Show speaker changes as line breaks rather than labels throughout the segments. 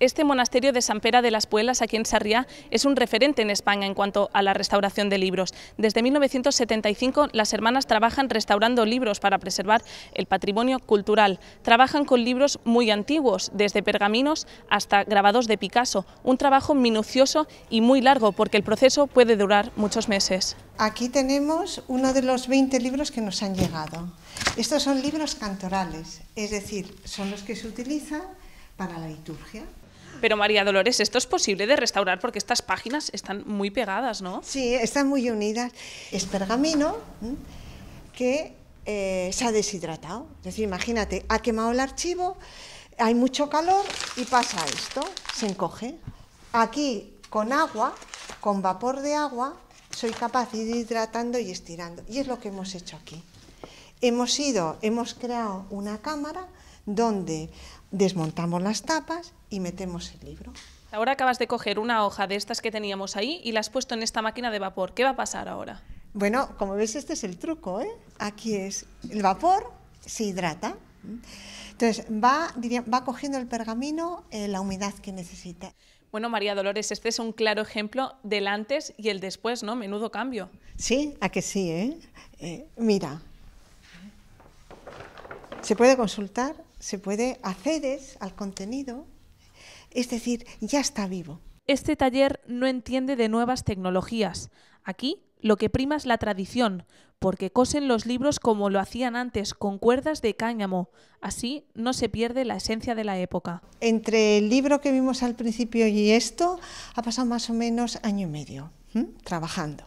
Este monasterio de San Pera de las Puelas, aquí en Sarriá, es un referente en España en cuanto a la restauración de libros. Desde 1975, las hermanas trabajan restaurando libros para preservar el patrimonio cultural. Trabajan con libros muy antiguos, desde pergaminos hasta grabados de Picasso. Un trabajo minucioso y muy largo, porque el proceso puede
durar muchos meses. Aquí tenemos uno de los 20 libros que nos han llegado. Estos son libros cantorales, es decir, son los que se utilizan para la liturgia.
Pero María Dolores, esto es posible de restaurar porque estas páginas están muy pegadas, ¿no?
Sí, están muy unidas. Es pergamino que eh, se ha deshidratado. Es decir, imagínate, ha quemado el archivo, hay mucho calor y pasa esto, se encoge. Aquí, con agua, con vapor de agua, soy capaz de ir hidratando y estirando. Y es lo que hemos hecho aquí. Hemos ido, hemos creado una cámara donde desmontamos las tapas y metemos el libro.
Ahora acabas de coger una hoja de estas que teníamos ahí y la has puesto en esta máquina de vapor. ¿Qué va a pasar ahora?
Bueno, como ves, este es el truco. ¿eh? Aquí es el vapor, se hidrata. Entonces va, va cogiendo el pergamino eh, la humedad que necesita.
Bueno, María Dolores, este es un claro ejemplo del antes y el después, ¿no? Menudo cambio.
Sí, a que sí, eh, eh mira, se puede consultar se puede accedes al contenido, es decir, ya está vivo.
Este taller no entiende de nuevas tecnologías. Aquí lo que prima es la tradición, porque cosen los libros como lo hacían antes, con cuerdas de cáñamo. Así no se pierde la esencia de la época.
Entre el libro que vimos al principio y esto, ha pasado más o menos año y medio trabajando.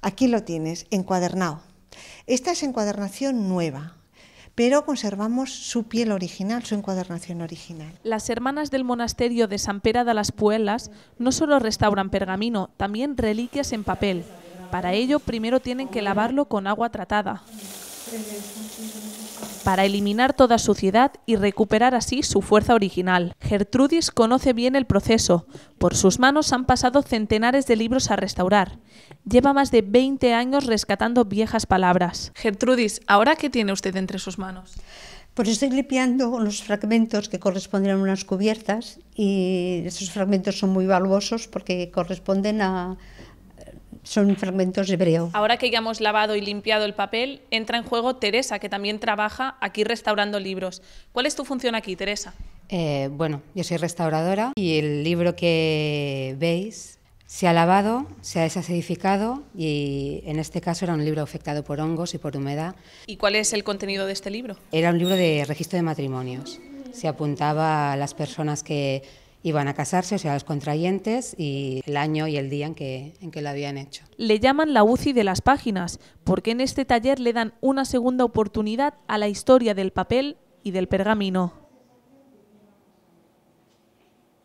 Aquí lo tienes, encuadernado. Esta es encuadernación nueva, pero conservamos su piel original, su encuadernación original.
Las hermanas del monasterio de San Pera de las Puelas no solo restauran pergamino, también reliquias en papel. Para ello, primero tienen que lavarlo con agua tratada para eliminar toda suciedad y recuperar así su fuerza original. Gertrudis conoce bien el proceso. Por sus manos han pasado centenares de libros a restaurar. Lleva más de 20 años rescatando viejas palabras. Gertrudis, ¿ahora qué tiene usted entre
sus manos? Pues estoy limpiando los fragmentos que corresponden a unas cubiertas y esos fragmentos son muy valuosos porque corresponden a, son fragmentos de hebreo.
Ahora que ya hemos lavado y limpiado el papel, entra en juego Teresa, que también trabaja aquí restaurando libros. ¿Cuál es tu función aquí, Teresa?
Eh, bueno, yo soy restauradora y el libro que veis se ha lavado, se ha desacidificado y en este caso era un libro afectado por hongos y por humedad.
¿Y cuál es el contenido de este libro?
Era un libro de registro de matrimonios. Se apuntaba a las personas que iban a casarse, o sea, los contrayentes, y el año y el día en que, en que lo habían hecho.
Le llaman la UCI de las páginas, porque en este taller le dan una segunda oportunidad a la historia del papel y del pergamino.